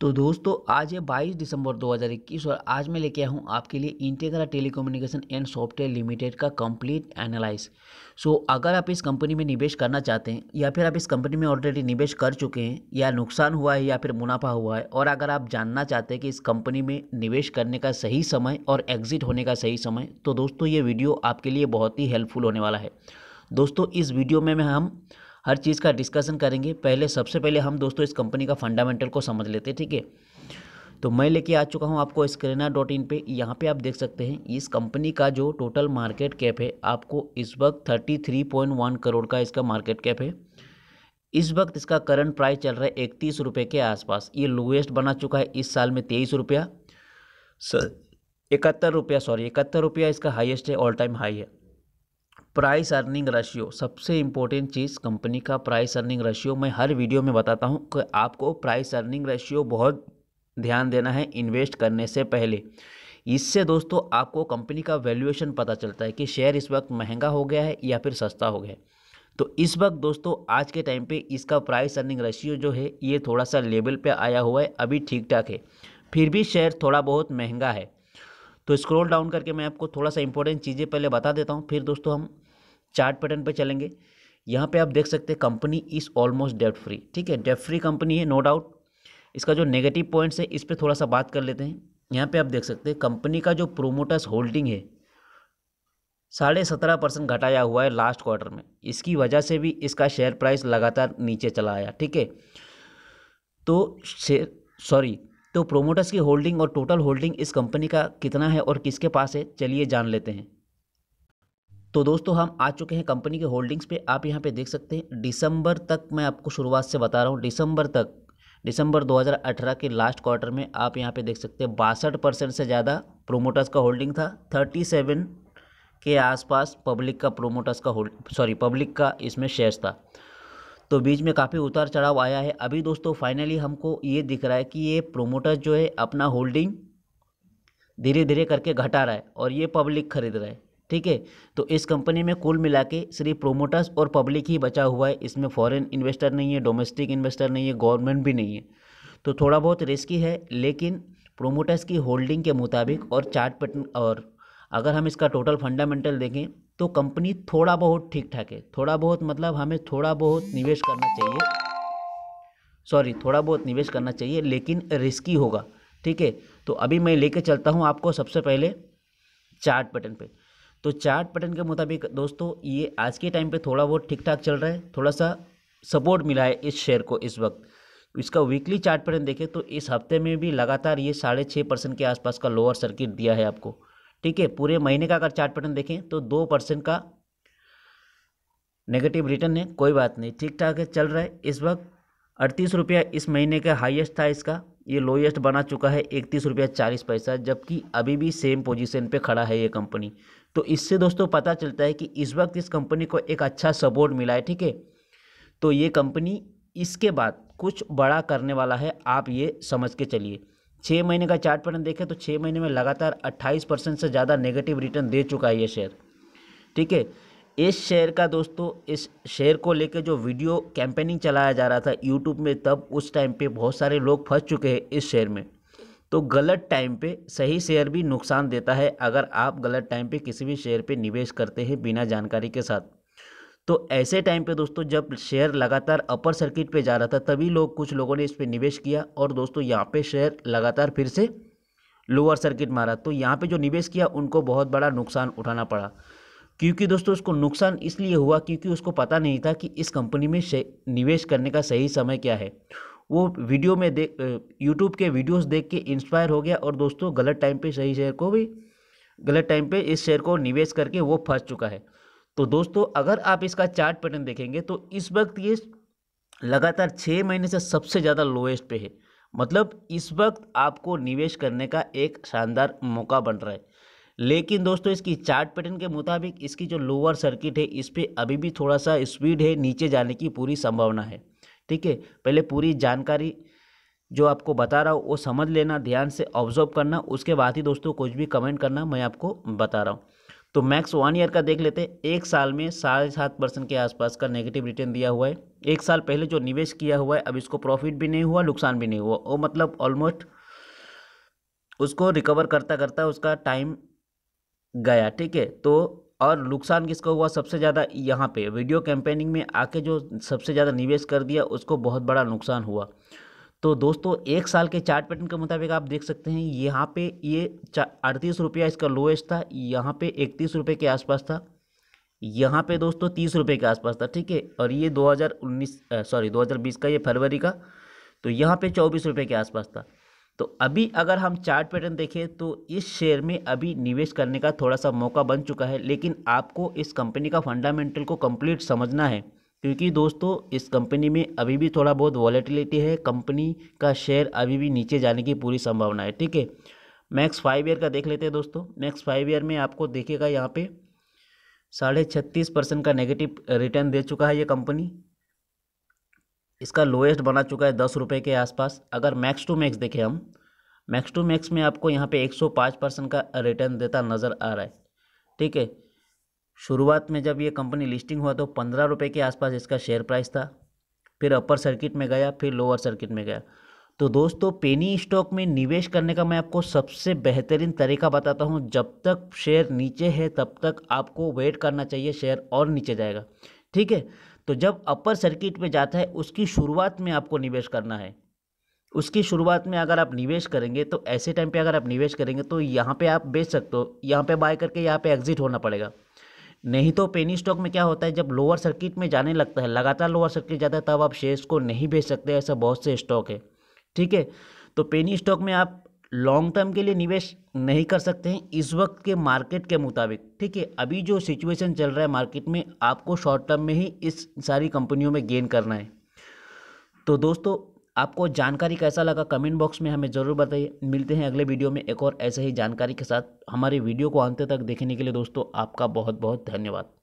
तो दोस्तों आज है 22 दिसंबर 2021 और आज मैं लेके आया हूँ आपके लिए Integra telecommunication and software limited का कंप्लीट एनालाइज सो अगर आप इस कंपनी में निवेश करना चाहते हैं या फिर आप इस कंपनी में ऑलरेडी निवेश कर चुके हैं या नुकसान हुआ है या फिर मुनाफा हुआ है और अगर आप जानना चाहते हैं कि इस कंपनी में निवेश करने का सही समय और एग्जिट होने का सही समय तो दोस्तों ये वीडियो आपके लिए बहुत ही हेल्पफुल होने वाला है दोस्तों इस वीडियो में हम हर चीज़ का डिस्कशन करेंगे पहले सबसे पहले हम दोस्तों इस कंपनी का फंडामेंटल को समझ लेते हैं ठीक है तो मैं लेके आ चुका हूँ आपको स्क्रेना डॉट इन पर यहाँ पर आप देख सकते हैं इस कंपनी का जो टोटल मार्केट कैप है आपको इस वक्त thirty three point one crore का इसका मार्केट कैप है इस वक्त इसका करंट प्राइस चल रहा है इकतीस रुपये के आसपास ये लोएस्ट बना चुका है इस साल में तेईस रुपया इकहत्तर रुपया सॉरी इकहत्तर रुपया इसका हाईएस्ट है ऑल टाइम हाई है प्राइस अर्निंग रेशियो सबसे इम्पोर्टेंट चीज़ कंपनी का प्राइस अर्निंग रेशियो मैं हर वीडियो में बताता हूँ कि आपको प्राइस अर्निंग रेशियो बहुत ध्यान देना है इन्वेस्ट करने से पहले इससे दोस्तों आपको कंपनी का वैल्यूएशन पता चलता है कि शेयर इस वक्त महंगा हो गया है या फिर सस्ता हो गया है तो इस वक्त दोस्तों आज के टाइम पे इसका प्राइस अर्निंग रेशियो जो है ये थोड़ा सा लेवल पे आया हुआ है अभी ठीक ठाक है फिर भी शेयर थोड़ा बहुत महंगा है तो स्क्रॉल डाउन करके मैं आपको थोड़ा सा इंपॉर्टेंट चीज़ें पहले बता देता हूँ फिर दोस्तों हम चार्ट पैटर्न पे चलेंगे यहाँ पे आप देख सकते हैं company is almost debt free ठीक है डेट फ्री कंपनी है नो डाउट इसका जो नेगेटिव पॉइंट्स है इस पर थोड़ा सा बात कर लेते हैं यहाँ पे आप देख सकते हैं कंपनी का जो प्रोमोटर्स होल्डिंग है साढ़े सत्रह परसेंट घटाया हुआ है लास्ट क्वार्टर में इसकी वजह से भी इसका शेयर प्राइस लगातार नीचे चला आया ठीक है तो शेयर सॉरी तो प्रोमोटर्स की होल्डिंग और टोटल होल्डिंग इस कंपनी का कितना है और किसके पास है चलिए जान लेते हैं तो दोस्तों हम आ चुके हैं कंपनी के होल्डिंग्स पे आप यहाँ पे देख सकते हैं दिसंबर तक मैं आपको शुरुआत से बता रहा हूँ दिसंबर तक दिसंबर 2018 के लास्ट क्वार्टर में आप यहाँ पे देख सकते हैं बासठ परसेंट से ज़्यादा प्रोमोटर्स का होल्डिंग था थर्टी सेवन के आसपास पब्लिक का प्रोमोटर्स का होल्ड सॉरी पब्लिक का इसमें शेयर्स था तो बीच में काफ़ी उतार चढ़ाव आया है अभी दोस्तों फाइनली हमको ये दिख रहा है कि ये प्रोमोटर्स जो है अपना होल्डिंग धीरे धीरे करके घटा रहा है और ये पब्लिक खरीद रहा है ठीक है तो इस कंपनी में कुल मिला के सिर्फ प्रोमोटर्स और पब्लिक ही बचा हुआ है इसमें फॉरेन इन्वेस्टर नहीं है डोमेस्टिक इन्वेस्टर नहीं है गवर्नमेंट भी नहीं है तो थोड़ा बहुत रिस्की है लेकिन प्रोमोटर्स की होल्डिंग के मुताबिक और चार्ट पैटर्न और अगर हम इसका टोटल फंडामेंटल देखें तो कंपनी थोड़ा बहुत ठीक ठाक है थोड़ा बहुत मतलब हमें थोड़ा बहुत निवेश करना चाहिए सॉरी थोड़ा बहुत निवेश करना चाहिए लेकिन रिस्की होगा ठीक है तो अभी मैं लेके चलता हूँ आपको सबसे पहले चार्ट पैटर्न पे तो चार्ट पैटर्न के मुताबिक दोस्तों ये आज के टाइम पे थोड़ा बहुत ठीक ठाक चल रहा है थोड़ा सा सपोर्ट मिला है इस शेयर को इस वक्त इसका वीकली चार्ट पैटर्न देखें तो इस हफ्ते में भी लगातार ये साढ़े छः परसेंट के आसपास का लोअर सर्किट दिया है आपको ठीक है पूरे महीने का अगर चार्ट पैटर्न देखें तो दो परसेंट का नेगेटिव रिटर्न है कोई बात नहीं ठीक ठाक है चल रहा है इस वक्त अड़तीस रुपया इस महीने का हाईएस्ट था इसका ये लोएस्ट बना चुका है इकतीस रुपया चालीस पैसा जबकि अभी भी सेम पोजीशन पे खड़ा है ये कंपनी तो इससे दोस्तों पता चलता है कि इस वक्त इस कंपनी को एक अच्छा सपोर्ट मिला है ठीक है तो ये कंपनी इसके बाद कुछ बड़ा करने वाला है आप ये समझ के चलिए छः महीने का चार्ट पैटर्न देखें तो छः महीने में लगातार अट्ठाईस परसेंट से ज़्यादा नेगेटिव रिटर्न दे चुका है ये शेयर ठीक है इस शेयर का दोस्तों इस शेयर को लेके जो वीडियो कैंपेनिंग चलाया जा रहा था यूट्यूब में तब उस टाइम पे बहुत सारे लोग फंस चुके हैं इस शेयर में तो गलत टाइम पे सही शेयर भी नुकसान देता है अगर आप गलत टाइम पे किसी भी शेयर पे निवेश करते हैं बिना जानकारी के साथ तो ऐसे टाइम पे दोस्तों जब शेयर लगातार अपर सर्किट पे जा रहा था तभी लोग कुछ लोगों ने इस पर निवेश किया और दोस्तों यहाँ पे शेयर लगातार फिर से लोअर सर्किट मारा तो यहाँ पे जो निवेश किया उनको बहुत बड़ा नुकसान उठाना पड़ा क्योंकि दोस्तों उसको नुकसान इसलिए हुआ क्योंकि उसको पता नहीं था कि इस कंपनी में निवेश करने का सही समय क्या है वो वीडियो में देख यूट्यूब के वीडियोस देख के इंस्पायर हो गया और दोस्तों गलत टाइम पे सही शेयर को भी गलत टाइम पे इस शेयर को निवेश करके वो फंस चुका है तो दोस्तों अगर आप इसका चार्ट पैटर्न देखेंगे तो इस वक्त ये लगातार छः महीने से सबसे ज़्यादा लोएस्ट पे है मतलब इस वक्त आपको निवेश करने का एक शानदार मौका बन रहा है लेकिन दोस्तों इसकी चार्ट पैटर्न के मुताबिक इसकी जो लोअर सर्किट है इस पर अभी भी थोड़ा सा स्पीड है नीचे जाने की पूरी संभावना है ठीक है पहले पूरी जानकारी जो आपको बता रहा हूँ वो समझ लेना ध्यान से ऑब्जर्व करना उसके बाद ही दोस्तों कुछ भी कमेंट करना मैं आपको बता रहा हूँ तो मैक्स वन ईयर का देख लेते हैं एक साल में साढ़े सात परसेंट के आसपास का नेगेटिव रिटर्न दिया हुआ है एक साल पहले जो निवेश किया हुआ है अब इसको प्रॉफिट भी नहीं हुआ नुकसान भी नहीं हुआ वो मतलब ऑलमोस्ट उसको रिकवर करता करता उसका टाइम गया ठीक है तो और नुकसान किसको हुआ सबसे ज़्यादा यहाँ पे वीडियो कैंपेनिंग में आके जो सबसे ज़्यादा निवेश कर दिया उसको बहुत बड़ा नुकसान हुआ तो दोस्तों एक साल के चार्ट पैटर्न के मुताबिक आप देख सकते हैं यहाँ पे ये अड़तीस रुपया इसका लोएस्ट था यहाँ पे इकतीस रुपये के आसपास था यहाँ पे दोस्तों तीस रुपये के आसपास था ठीक है और ये 2019 सॉरी 2020 का ये फरवरी का तो यहाँ पे चौबीस रुपये के आसपास था तो अभी अगर हम चार्ट पैटर्न देखें तो इस शेयर में अभी निवेश करने का थोड़ा सा मौका बन चुका है लेकिन आपको इस कंपनी का फंडामेंटल को कंप्लीट समझना है क्योंकि दोस्तों इस कंपनी में अभी भी थोड़ा बहुत वॉलेटिलिटी है कंपनी का शेयर अभी भी नीचे जाने की पूरी संभावना है ठीक है मैक्स फाइव ईयर का देख लेते हैं दोस्तों मैक्स फाइव ईयर में आपको देखेगा यहाँ पे साढ़े छत्तीस परसेंट का नेगेटिव रिटर्न दे चुका है ये कंपनी इसका लोएस्ट बना चुका है दस रुपये के आसपास अगर मैक्स टू मैक्स देखें हम मैक्स टू मैक्स में आपको यहाँ पे 105 परसेंट का रिटर्न देता नज़र आ रहा है ठीक है शुरुआत में जब ये कंपनी लिस्टिंग हुआ तो पंद्रह रुपये के आसपास इसका शेयर प्राइस था फिर अपर सर्किट में गया फिर लोअर सर्किट में गया तो दोस्तों पेनी स्टॉक में निवेश करने का मैं आपको सबसे बेहतरीन तरीका बताता हूँ जब तक शेयर नीचे है तब तक आपको वेट करना चाहिए शेयर और नीचे जाएगा ठीक है तो जब अपर सर्किट में जाता है उसकी शुरुआत में आपको निवेश करना है उसकी शुरुआत में अगर आप निवेश करेंगे तो ऐसे टाइम पे अगर आप निवेश करेंगे तो यहाँ पे आप बेच सकते हो यहाँ पे बाय करके यहाँ पे एग्जिट होना पड़ेगा नहीं तो पेनी स्टॉक में क्या होता है जब लोअर सर्किट में जाने लगता है लगातार लोअर सर्किट जाता है तब आप शेयर्स को नहीं बेच सकते ऐसा बहुत से स्टॉक है ठीक है तो पेनी स्टॉक में आप लॉन्ग टर्म के लिए निवेश नहीं कर सकते हैं इस वक्त के मार्केट के मुताबिक ठीक है अभी जो सिचुएशन चल रहा है मार्केट में आपको शॉर्ट टर्म में ही इस सारी कंपनियों में गेन करना है तो दोस्तों आपको जानकारी कैसा लगा कमेंट बॉक्स में हमें ज़रूर बताइए मिलते हैं अगले वीडियो में एक और ऐसे ही जानकारी के साथ हमारे वीडियो को अंत तक देखने के लिए दोस्तों आपका बहुत बहुत धन्यवाद